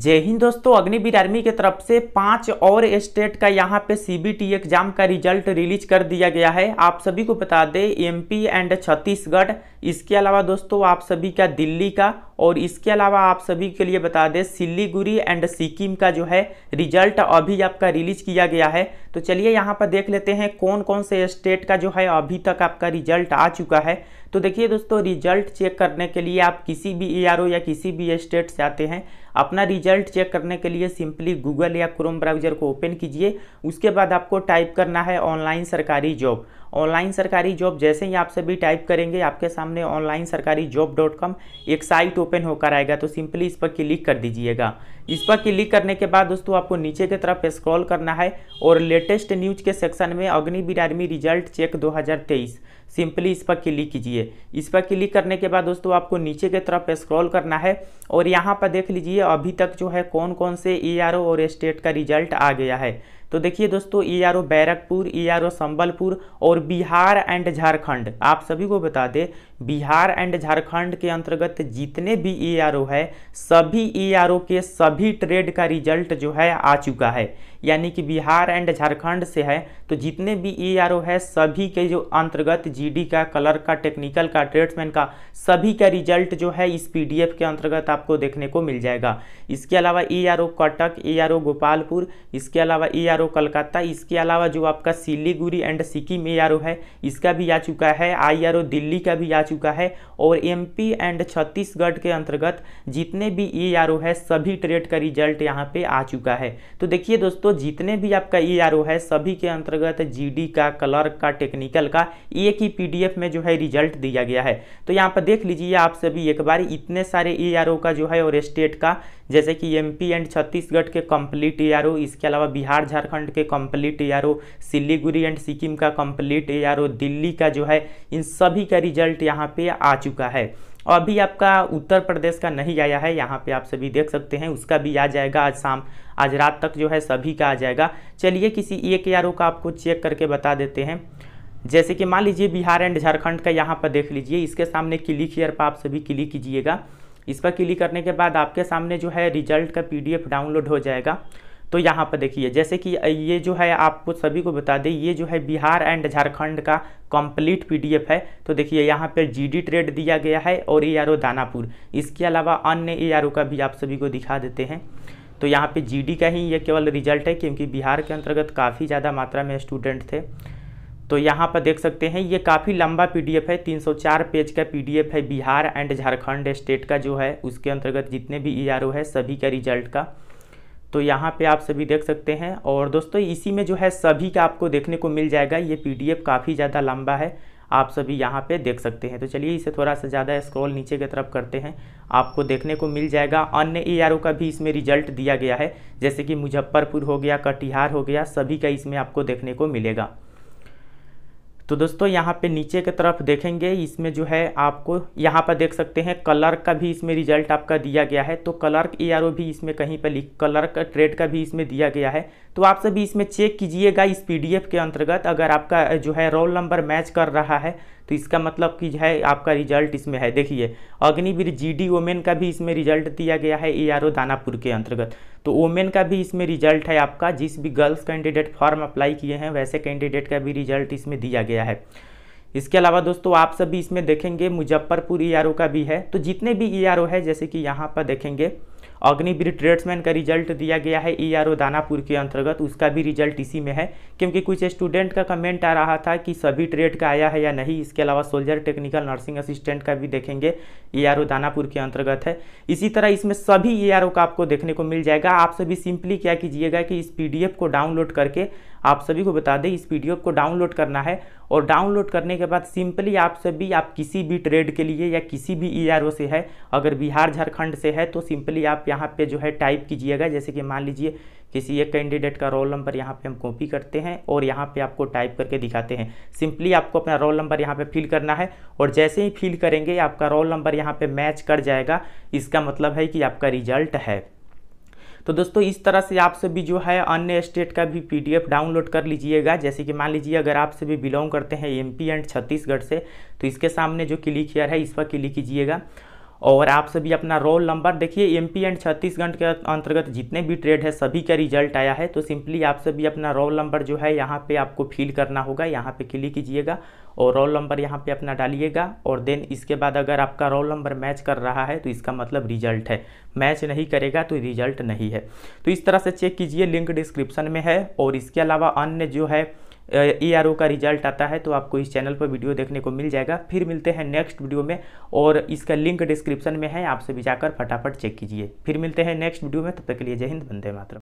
जय हिंद दोस्तों अग्निवीर आर्मी की तरफ से पांच और स्टेट का यहाँ पे सीबीटी एग्जाम का रिजल्ट रिलीज कर दिया गया है आप सभी को बता दें एमपी एंड छत्तीसगढ़ इसके अलावा दोस्तों आप सभी का दिल्ली का और इसके अलावा आप सभी के लिए बता दें सिल्लीगुड़ी एंड सिक्किम का जो है रिजल्ट अभी आपका रिलीज किया गया है तो चलिए यहाँ पर देख लेते हैं कौन कौन से स्टेट का जो है अभी तक आपका रिजल्ट आ चुका है तो देखिए दोस्तों रिजल्ट चेक करने के लिए आप किसी भी ए या किसी भी स्टेट से आते हैं अपना रिजल्ट चेक करने के लिए सिंपली गूगल या क्रोम ब्राउजर को ओपन कीजिए उसके बाद आपको टाइप करना है online Sarkari job online Sarkari job जैसे ही आप सभी टाइप करेंगे आपके सामने online Sarkari job dot com एक साइट ओपन होकर आएगा तो सिंपली इस पर क्लिक कर दीजिएगा इस पर क्लिक करने के बाद दोस्तों आपको नीचे की तरफ स्क्रॉल करना है और लेटेस्ट न्यूज के सेक्शन में अग्नि आर्मी रिजल्ट चेक दो सिंपली इस पर क्लिक कीजिए इस पर क्लिक करने के बाद दोस्तों आपको नीचे की तरफ स्क्रॉल करना है और यहाँ पर देख लीजिए अभी तक जो है कौन कौन से ई और स्टेट का रिजल्ट आ गया है तो देखिए दोस्तों E R O Barrackpore E R O Sambalpur और बिहार एंड झारखंड आप सभी को बता दें बिहार एंड झारखंड के अंतर्गत जितने भी ई आर ओ है सभी ई आर ओ के सभी ट्रेड का रिजल्ट जो है आ चुका है यानी कि बिहार एंड झारखंड से है तो जितने भी ई आर ओ है सभी के जो अंतर्गत जी डी का कलर का टेक्निकल का ट्रेड्समैन का सभी का रिजल्ट जो है इस पी डी एफ के अंतर्गत आपको देखने को मिल जाएगा इसके अलावा E R O Cuttack E R O Gopalpur इसके अलावा ई आर यारो कलकत्ता इसके अलावा जो आपका Siliguri and Sikkim A R है इसका भी आ चुका है आई आर दिल्ली का भी आ चुका है और एमपी एंड छत्तीसगढ़ के अंतर्गत जितने भी ई आर है सभी ट्रेड का रिजल्ट यहाँ पे आ चुका है तो देखिए दोस्तों जितने भी आपका ई आर है सभी के अंतर्गत जी का क्लर्क का टेक्निकल का एक ही पी में जो है रिजल्ट दिया गया है तो यहाँ पर देख लीजिए आप सभी एक बार इतने सारे ई आर का जो है और स्टेट का जैसे कि एमपी एंड छत्तीसगढ़ के कंप्लीट ए इसके अलावा बिहार झारखंड उत्तराखंड के complete ARO Siliguri and Sikkim का कंप्लीट एआरओ दिल्ली का जो है इन सभी का रिजल्ट यहाँ पे आ चुका है अभी आपका उत्तर प्रदेश का नहीं आया है यहाँ पे आप सभी देख सकते हैं उसका भी आ जाएगा आज शाम आज रात तक जो है सभी का आ जाएगा चलिए किसी एक यारों का आपको चेक करके बता देते हैं जैसे कि मान लीजिए बिहार एंड झारखंड का यहाँ पर देख लीजिए इसके सामने क्लिक ईयर पर आप सभी क्लिक कीजिएगा इस पर क्लिक करने के बाद आपके सामने जो है रिजल्ट का पीडीएफ डाउनलोड हो जाएगा तो यहाँ पर देखिए जैसे कि ये जो है आपको सभी को बता दें ये जो है बिहार एंड झारखंड का कंप्लीट पीडीएफ है तो देखिए यहाँ पर जीडी ट्रेड दिया गया है और ए दानापुर इसके अलावा अन्य ए का भी आप सभी को दिखा देते हैं तो यहाँ पे जीडी का ही ये केवल रिजल्ट है क्योंकि बिहार के अंतर्गत काफ़ी ज़्यादा मात्रा में स्टूडेंट थे तो यहाँ पर देख सकते हैं ये काफ़ी लंबा पीडीएफ है 304 पेज का पीडीएफ है बिहार एंड झारखंड स्टेट का जो है उसके अंतर्गत जितने भी ई है सभी का रिजल्ट का तो यहाँ पे आप सभी देख सकते हैं और दोस्तों इसी में जो है सभी का आपको देखने को मिल जाएगा ये पीडीएफ काफ़ी ज़्यादा लंबा है आप सभी यहाँ पे देख सकते हैं तो चलिए इसे थोड़ा सा ज़्यादा स्क्रॉल नीचे की तरफ करते हैं आपको देखने को मिल जाएगा अन्य ए का भी इसमें रिजल्ट दिया गया है जैसे कि मुजफ्फरपुर हो गया कटिहार हो गया सभी का इसमें आपको देखने को मिलेगा तो दोस्तों यहाँ पे नीचे की तरफ देखेंगे इसमें जो है आपको यहाँ पर देख सकते हैं कलर का भी इसमें रिजल्ट आपका दिया गया है तो कलर ए आर ओ भी इसमें कहीं पर लिख कलर का ट्रेड का भी इसमें दिया गया है तो आप सभी इसमें चेक कीजिएगा इस पीडीएफ के अंतर्गत अगर आपका जो है रोल नंबर मैच कर रहा है तो इसका मतलब कि है आपका रिजल्ट इसमें है देखिए अग्निवीर जी डी ओमेन का भी इसमें रिजल्ट दिया गया है ए आर ओ दानापुर के अंतर्गत तो ओमेन का भी इसमें रिजल्ट है आपका जिस भी गर्ल्स कैंडिडेट फॉर्म अप्लाई किए हैं वैसे कैंडिडेट का भी रिजल्ट इसमें दिया गया है इसके अलावा दोस्तों आप सभी इसमें देखेंगे मुजफ्फरपुर ई का भी है तो जितने भी ई है जैसे कि यहाँ पर देखेंगे अग्निवीर ट्रेड्समैन का रिजल्ट दिया गया है ईआरओ e आर दानापुर के अंतर्गत उसका भी रिजल्ट इसी में है क्योंकि कुछ स्टूडेंट का कमेंट आ रहा था कि सभी ट्रेड का आया है या नहीं इसके अलावा सोल्जर टेक्निकल नर्सिंग असिस्टेंट का भी देखेंगे ईआरओ e आर दानापुर के अंतर्गत है इसी तरह इसमें सभी ई e आर का आपको देखने को मिल जाएगा आप सभी सिंपली क्या कीजिएगा कि इस पी को डाउनलोड करके आप सभी को बता दें इस पी को डाउनलोड करना है और डाउनलोड करने के बाद सिंपली आप सभी आप किसी भी ट्रेड के लिए या किसी भी ई से है अगर बिहार झारखंड से है तो सिंपली आप यहाँ पे जो है टाइप कीजिएगा जैसे कि मान लीजिए किसी एक कैंडिडेट का रोल नंबर यहाँ पे हम कॉपी करते हैं और यहाँ पे आपको टाइप करके दिखाते हैं सिंपली आपको अपना रोल नंबर यहाँ पे फिल करना है और जैसे ही फिल करेंगे आपका रोल नंबर यहाँ पे मैच कर जाएगा इसका मतलब है कि आपका रिजल्ट है तो दोस्तों इस तरह से आप सभी जो है अन्य स्टेट का भी पीडीएफ डाउनलोड कर लीजिएगा जैसे कि मान लीजिए अगर आप सभी बिलोंग करते हैं एमपी एंड छत्तीसगढ़ से तो इसके सामने जो क्लिक हेयर है इस पर क्लिक कीजिएगा और आप सभी अपना रोल नंबर देखिए एमपी एंड छत्तीसगढ़ के अंतर्गत जितने भी ट्रेड है सभी का रिजल्ट आया है तो सिंपली आप सभी अपना रोल नंबर जो है यहाँ पे आपको फिल करना होगा यहाँ पे क्लिक कीजिएगा और रोल नंबर यहाँ पे अपना डालिएगा और देन इसके बाद अगर आपका रोल नंबर मैच कर रहा है तो इसका मतलब रिजल्ट है मैच नहीं करेगा तो रिजल्ट नहीं है तो इस तरह से चेक कीजिए लिंक डिस्क्रिप्शन में है और इसके अलावा अन्य जो है ए आर ओ का रिजल्ट आता है तो आपको इस चैनल पर वीडियो देखने को मिल जाएगा फिर मिलते हैं नेक्स्ट वीडियो में और इसका लिंक डिस्क्रिप्शन में है आप सभी जाकर फटाफट चेक कीजिए फिर मिलते हैं नेक्स्ट वीडियो में तब तक के लिए जय हिंद वंदे मातरम